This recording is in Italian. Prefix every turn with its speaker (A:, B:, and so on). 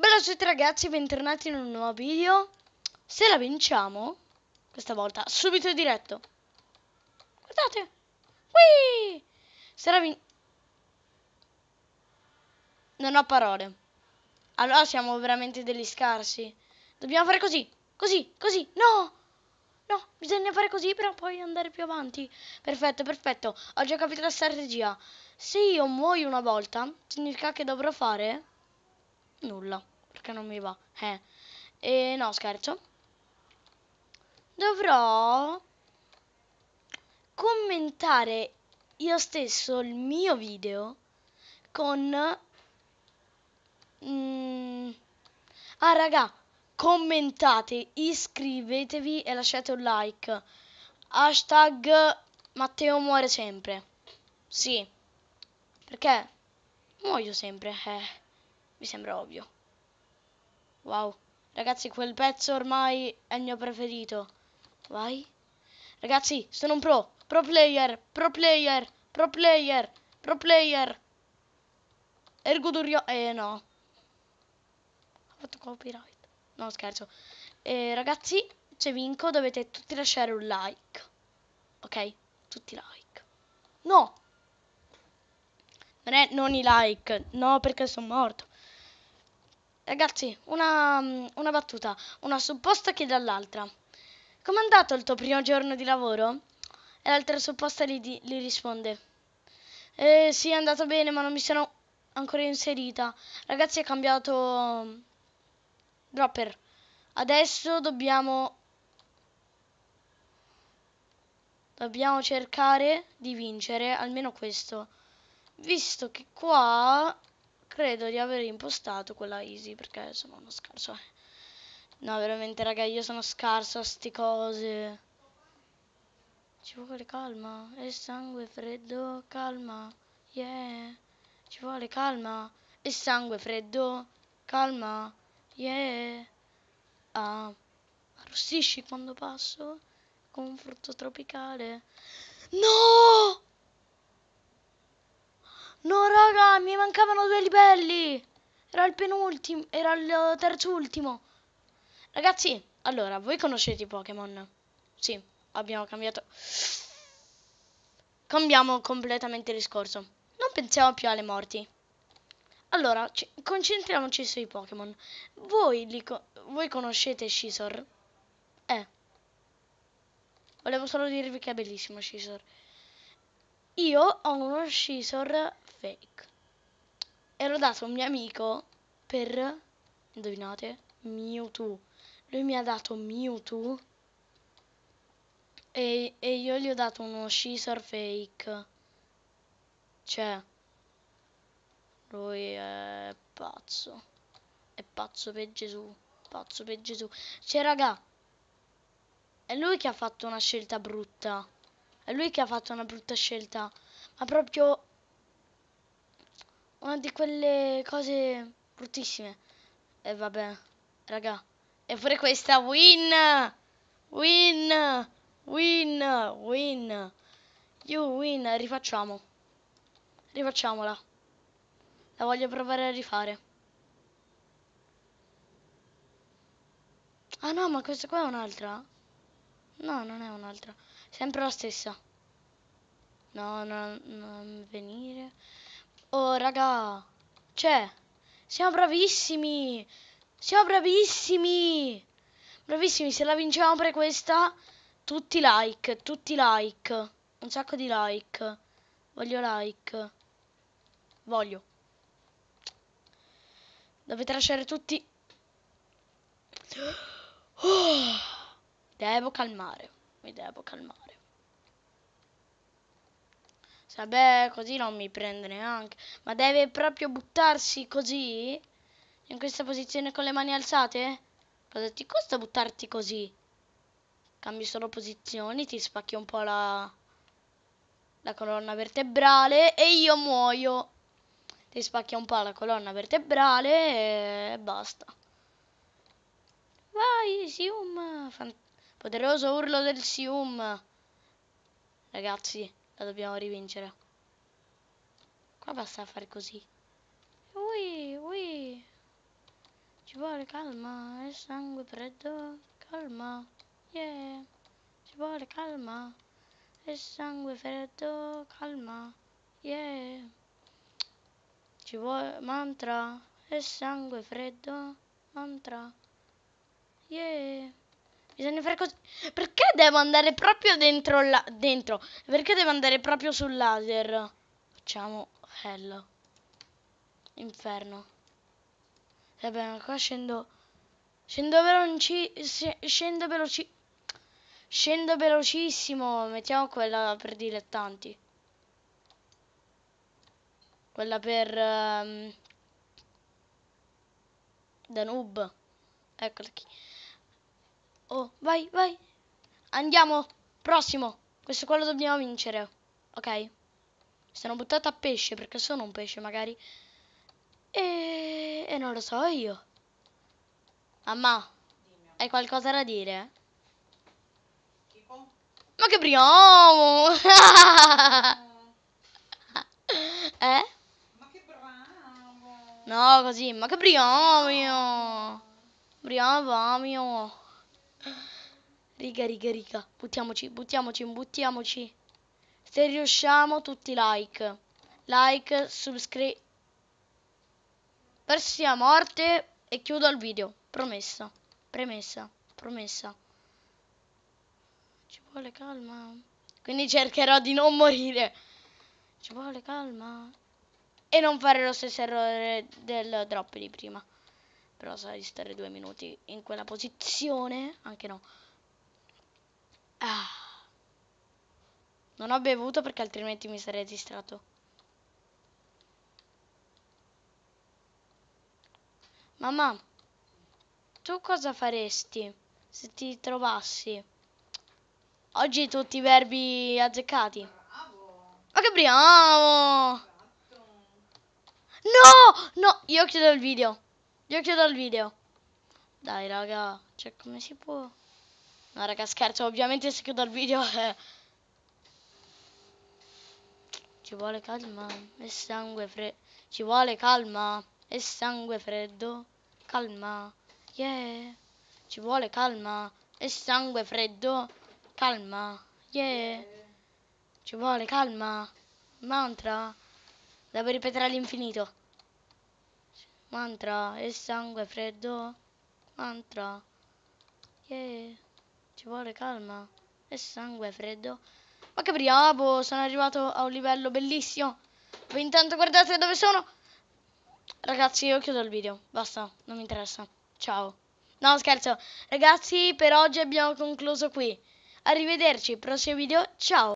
A: Bella a tutti ragazzi, bentornati in un nuovo video Se la vinciamo Questa volta, subito in diretto Guardate Whee! Se la vinciamo Non ho parole Allora siamo veramente degli scarsi Dobbiamo fare così, così, così No! No, bisogna fare così però poi andare più avanti. Perfetto, perfetto. Ho già capito la strategia. Se io muoio una volta, significa che dovrò fare nulla perché non mi va eh. e no scherzo dovrò commentare io stesso il mio video con mm... ah raga commentate iscrivetevi e lasciate un like hashtag Matteo muore sempre sì perché muoio sempre eh mi sembra ovvio. Wow, ragazzi, quel pezzo ormai è il mio preferito. Vai. Ragazzi, sono un pro, pro player, pro player, pro player, pro player. Ergo Durio... Eh, no. Ho fatto copyright. No, scherzo. Eh, ragazzi, se vinco dovete tutti lasciare un like. Ok? Tutti like. No! Non è non i like. No, perché sono morto. Ragazzi, una, una battuta, una supposta che dall'altra. Com'è andato il tuo primo giorno di lavoro? E l'altra supposta gli, gli risponde. Eh, sì, è andato bene, ma non mi sono ancora inserita. Ragazzi, è cambiato... Mm, dropper. Adesso dobbiamo... Dobbiamo cercare di vincere almeno questo. Visto che qua credo di aver impostato quella easy perché sono uno scarso. No, veramente, raga, io sono scarso a sti cose. Ci vuole calma, e sangue freddo, calma, yeah. Ci vuole calma, e sangue freddo, calma, yeah. Ah, arrossisci quando passo, con un frutto tropicale. No! No, raga, mi mancavano due livelli. Era il penultimo, era il terzo ultimo. Ragazzi, allora, voi conoscete i Pokémon? Sì, abbiamo cambiato. Cambiamo completamente il discorso. Non pensiamo più alle morti. Allora, concentriamoci sui Pokémon. Voi, co voi conoscete Scizor? Eh. Volevo solo dirvi che è bellissimo Scizor. Io ho uno Scizor fake. E l'ho dato a un mio amico per, indovinate, Mewtwo. Lui mi ha dato Mewtwo e, e io gli ho dato uno scissor fake. Cioè, lui è pazzo. È pazzo per Gesù. Pazzo per Gesù. Cioè, raga, è lui che ha fatto una scelta brutta. È lui che ha fatto una brutta scelta. Ma proprio una di quelle cose bruttissime. E eh, vabbè, raga. E pure questa win! Win! Win! Win! You win! Rifacciamo. Rifacciamola. La voglio provare a rifare. Ah no, ma questa qua è un'altra? No, non è un'altra. Sempre la stessa. No, no, non venire. Oh, raga. Cioè, siamo bravissimi. Siamo bravissimi. Bravissimi, se la vinciamo per questa, tutti like, tutti like. Un sacco di like. Voglio like. Voglio. Dovete lasciare tutti... Oh, devo calmare. Mi devo calmare. Vabbè, cioè, così non mi prende neanche. Ma deve proprio buttarsi così? In questa posizione con le mani alzate? Cosa ti costa buttarti così? Cambi solo posizioni, ti spacchi un po' la, la colonna vertebrale e io muoio. Ti spacchi un po' la colonna vertebrale e basta. Vai, Sium! Fan... Poderoso urlo del Sium. Ragazzi, la dobbiamo rivincere. Qua basta fare così. Ui, ui. Ci vuole calma, il sangue freddo, calma. Yeah. Ci vuole calma, il sangue freddo, calma. Yeah. Ci vuole mantra, il sangue freddo, mantra. Yeah. Bisogna fare così. Perché devo andare proprio dentro la... Dentro? Perché devo andare proprio sul laser? Facciamo hell. Inferno. Vabbè, bene, qua scendo... Scendo veloci... Scendo veloci... Scendo velocissimo. Mettiamo quella per dilettanti. Quella per... Um, ehm, noob. Eccola qui. Oh, vai, vai. Andiamo, prossimo. Questo qua lo dobbiamo vincere. Ok? Sono buttato a pesce perché sono un pesce magari. E, e non lo so io. Mamma, hai qualcosa da dire? Ma che briamo! eh? Ma che bravo! No, così, ma che mio! briomio! mio! Riga, riga, riga. Buttiamoci, buttiamoci, buttiamoci. Se riusciamo, tutti like. Like, subscribe. Persia a morte e chiudo il video. Promessa, premessa, promessa. Ci vuole calma. Quindi cercherò di non morire. Ci vuole calma. E non fare lo stesso errore del drop di prima. Però sarà di stare due minuti in quella posizione. Anche no. Ah. Non ho bevuto perché altrimenti mi sarei distratto. Mamma, tu cosa faresti se ti trovassi? Oggi tutti i verbi azzeccati. Bravo. Ma che bravo! No! No, io chiudo il video. Io chiudo il video. Dai, raga. Cioè, come si può? No, raga, scherzo. Ovviamente se chiudo il video... Eh. Ci vuole calma e sangue freddo. Ci vuole calma e sangue freddo. Calma. Yeah. Ci vuole calma e sangue freddo. Calma. Yeah. Ci vuole calma. Mantra. Devo ripetere all'infinito. Mantra, il sangue freddo. Mantra. Yeah. Ci vuole calma. Il sangue freddo. Ma che bravo, sono arrivato a un livello bellissimo. Voi intanto guardate dove sono. Ragazzi, io chiudo il video. Basta, non mi interessa. Ciao. No, scherzo. Ragazzi, per oggi abbiamo concluso qui. Arrivederci, prossimo video. Ciao.